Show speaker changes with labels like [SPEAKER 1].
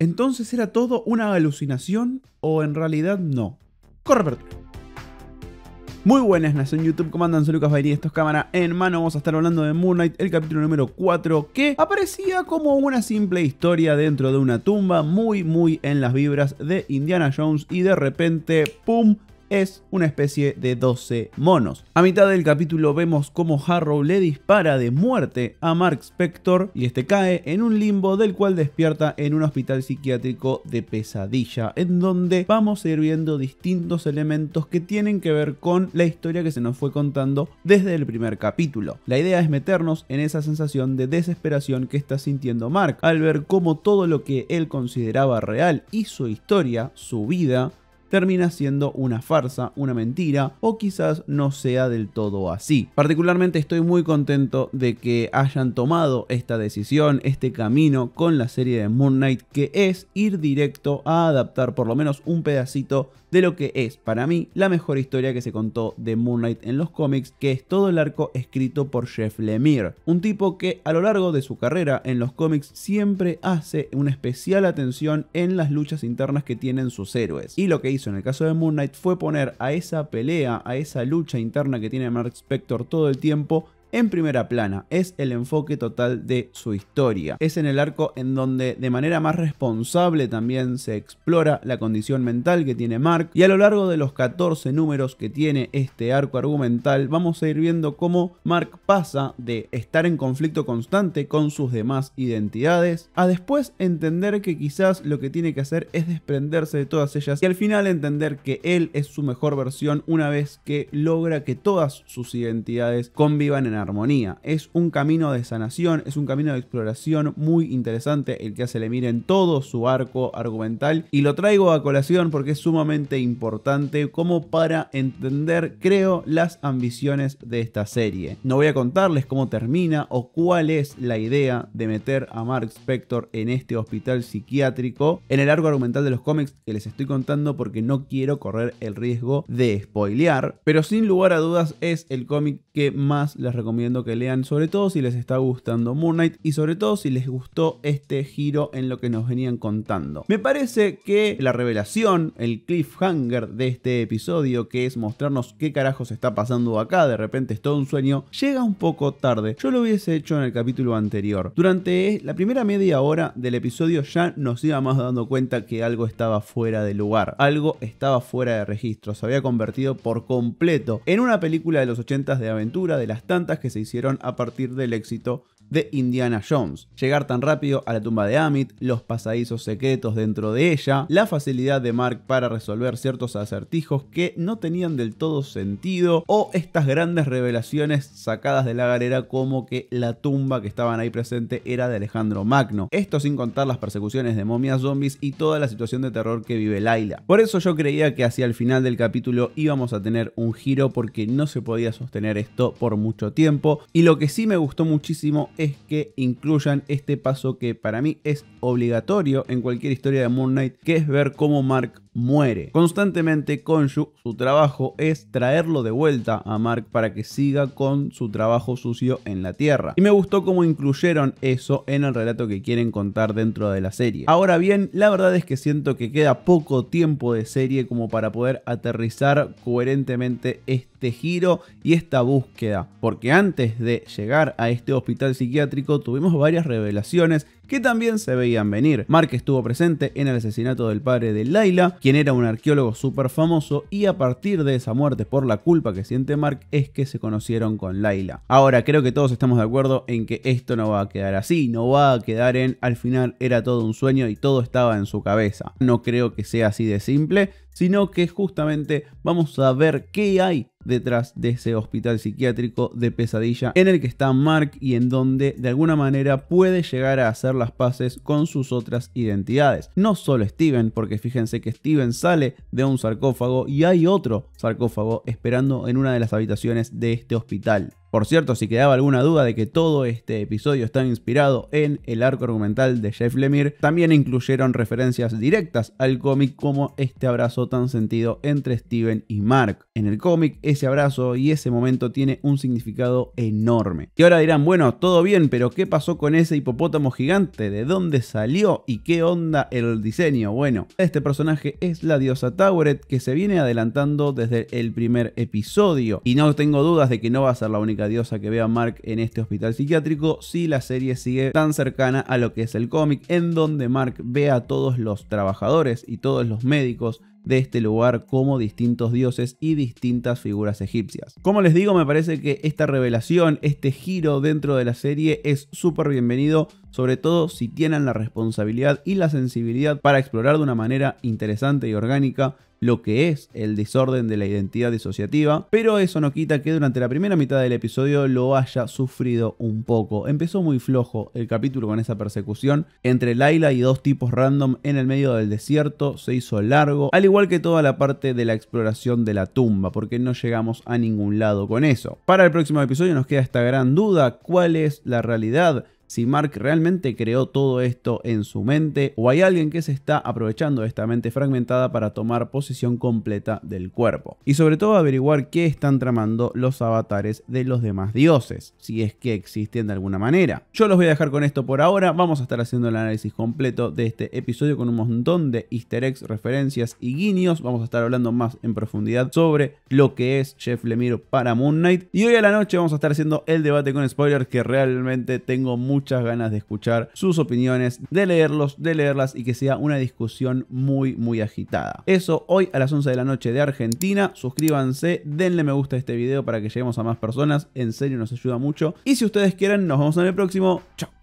[SPEAKER 1] Entonces era todo una alucinación o en realidad no. Corre Muy buenas, en YouTube, ¿cómo andan? Soy Lucas Baini, esto es cámara en mano. Vamos a estar hablando de Moon Knight, el capítulo número 4, que aparecía como una simple historia dentro de una tumba, muy, muy en las vibras de Indiana Jones, y de repente, ¡pum! es una especie de 12 monos. A mitad del capítulo vemos cómo Harrow le dispara de muerte a Mark Spector y este cae en un limbo del cual despierta en un hospital psiquiátrico de pesadilla, en donde vamos a ir viendo distintos elementos que tienen que ver con la historia que se nos fue contando desde el primer capítulo. La idea es meternos en esa sensación de desesperación que está sintiendo Mark al ver cómo todo lo que él consideraba real y su historia, su vida, termina siendo una farsa, una mentira o quizás no sea del todo así. Particularmente estoy muy contento de que hayan tomado esta decisión, este camino con la serie de Moon Knight que es ir directo a adaptar por lo menos un pedacito de lo que es para mí la mejor historia que se contó de Moon Knight en los cómics, que es todo el arco escrito por Jeff Lemire, un tipo que a lo largo de su carrera en los cómics siempre hace una especial atención en las luchas internas que tienen sus héroes. Y lo que hizo en el caso de Moon Knight fue poner a esa pelea, a esa lucha interna que tiene Mark Spector todo el tiempo en primera plana, es el enfoque total de su historia. Es en el arco en donde de manera más responsable también se explora la condición mental que tiene Mark y a lo largo de los 14 números que tiene este arco argumental vamos a ir viendo cómo Mark pasa de estar en conflicto constante con sus demás identidades a después entender que quizás lo que tiene que hacer es desprenderse de todas ellas y al final entender que él es su mejor versión una vez que logra que todas sus identidades convivan en armonía. Es un camino de sanación, es un camino de exploración muy interesante el que hace Lemire en todo su arco argumental y lo traigo a colación porque es sumamente importante como para entender, creo, las ambiciones de esta serie. No voy a contarles cómo termina o cuál es la idea de meter a Mark Spector en este hospital psiquiátrico en el arco argumental de los cómics que les estoy contando porque no quiero correr el riesgo de spoilear, pero sin lugar a dudas es el cómic que más les recomiendo recomiendo que lean, sobre todo si les está gustando Moon Knight y sobre todo si les gustó este giro en lo que nos venían contando. Me parece que la revelación, el cliffhanger de este episodio, que es mostrarnos qué carajos está pasando acá, de repente es todo un sueño, llega un poco tarde. Yo lo hubiese hecho en el capítulo anterior. Durante la primera media hora del episodio ya nos íbamos dando cuenta que algo estaba fuera de lugar, algo estaba fuera de registro, se había convertido por completo en una película de los 80s de aventura, de las tantas que se hicieron a partir del éxito de Indiana Jones. Llegar tan rápido a la tumba de Amit, los pasadizos secretos dentro de ella, la facilidad de Mark para resolver ciertos acertijos que no tenían del todo sentido, o estas grandes revelaciones sacadas de la galera como que la tumba que estaban ahí presente era de Alejandro Magno. Esto sin contar las persecuciones de momias zombies y toda la situación de terror que vive Laila. Por eso yo creía que hacia el final del capítulo íbamos a tener un giro porque no se podía sostener esto por mucho tiempo. Y lo que sí me gustó muchísimo es que incluyan este paso que para mí es obligatorio en cualquier historia de Moon Knight, que es ver cómo Mark muere. Constantemente con su trabajo es traerlo de vuelta a Mark para que siga con su trabajo sucio en la Tierra. Y me gustó cómo incluyeron eso en el relato que quieren contar dentro de la serie. Ahora bien, la verdad es que siento que queda poco tiempo de serie como para poder aterrizar coherentemente este giro y esta búsqueda, porque antes de llegar a este hospital psiquiátrico tuvimos varias revelaciones que también se veían venir. Mark estuvo presente en el asesinato del padre de Laila, quien era un arqueólogo súper famoso y a partir de esa muerte por la culpa que siente Mark es que se conocieron con Laila. Ahora creo que todos estamos de acuerdo en que esto no va a quedar así, no va a quedar en al final era todo un sueño y todo estaba en su cabeza. No creo que sea así de simple, sino que justamente vamos a ver qué hay detrás de ese hospital psiquiátrico de pesadilla en el que está Mark y en donde de alguna manera puede llegar a hacer las paces con sus otras identidades. No solo Steven, porque fíjense que Steven sale de un sarcófago y hay otro sarcófago esperando en una de las habitaciones de este hospital. Por cierto, si quedaba alguna duda de que todo este episodio está inspirado en el arco argumental de Jeff Lemire, también incluyeron referencias directas al cómic como este abrazo tan sentido entre Steven y Mark. En el cómic, ese abrazo y ese momento tiene un significado enorme. Y ahora dirán, bueno, todo bien, pero ¿qué pasó con ese hipopótamo gigante? ¿De dónde salió? ¿Y qué onda el diseño? Bueno, este personaje es la diosa Tauret que se viene adelantando desde el primer episodio. Y no tengo dudas de que no va a ser la única diosa que vea a Mark en este hospital psiquiátrico si la serie sigue tan cercana a lo que es el cómic, en donde Mark ve a todos los trabajadores y todos los médicos de este lugar como distintos dioses y distintas figuras egipcias. Como les digo, me parece que esta revelación, este giro dentro de la serie es súper bienvenido, sobre todo si tienen la responsabilidad y la sensibilidad para explorar de una manera interesante y orgánica lo que es el desorden de la identidad disociativa, pero eso no quita que durante la primera mitad del episodio lo haya sufrido un poco. Empezó muy flojo el capítulo con esa persecución entre Laila y dos tipos random en el medio del desierto, se hizo largo, igual que toda la parte de la exploración de la tumba, porque no llegamos a ningún lado con eso. Para el próximo episodio nos queda esta gran duda, ¿cuál es la realidad? si Mark realmente creó todo esto en su mente o hay alguien que se está aprovechando de esta mente fragmentada para tomar posesión completa del cuerpo. Y sobre todo averiguar qué están tramando los avatares de los demás dioses, si es que existen de alguna manera. Yo los voy a dejar con esto por ahora, vamos a estar haciendo el análisis completo de este episodio con un montón de easter eggs, referencias y guiños, vamos a estar hablando más en profundidad sobre lo que es Jeff Lemire para Moon Knight y hoy a la noche vamos a estar haciendo el debate con spoilers que realmente tengo mucho muchas ganas de escuchar sus opiniones, de leerlos, de leerlas y que sea una discusión muy, muy agitada. Eso hoy a las 11 de la noche de Argentina. Suscríbanse, denle me gusta a este video para que lleguemos a más personas. En serio, nos ayuda mucho. Y si ustedes quieren, nos vemos en el próximo. Chao.